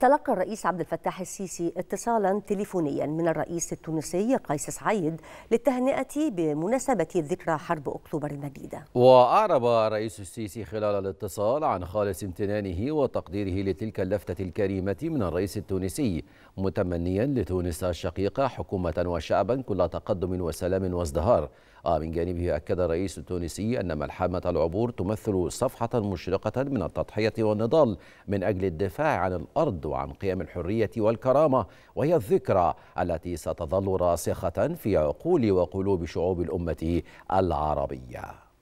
تلقى الرئيس عبد الفتاح السيسي اتصالا تليفونيا من الرئيس التونسي قيس سعيد للتهنئة بمناسبة ذكرى حرب أكتوبر المجيده. وأعرب الرئيس السيسي خلال الاتصال عن خالص امتنانه وتقديره لتلك اللفتة الكريمة من الرئيس التونسي متمنيا لتونس الشقيقة حكومة وشعبا كل تقدم وسلام وازدهار آه، من جانبه أكد الرئيس التونسي أن ملحمة العبور تمثل صفحة مشرقة من التضحية والنضال من أجل الدفاع عن الأرض وعن قيم الحرية والكرامة وهي الذكرى التي ستظل راسخة في عقول وقلوب شعوب الأمة العربية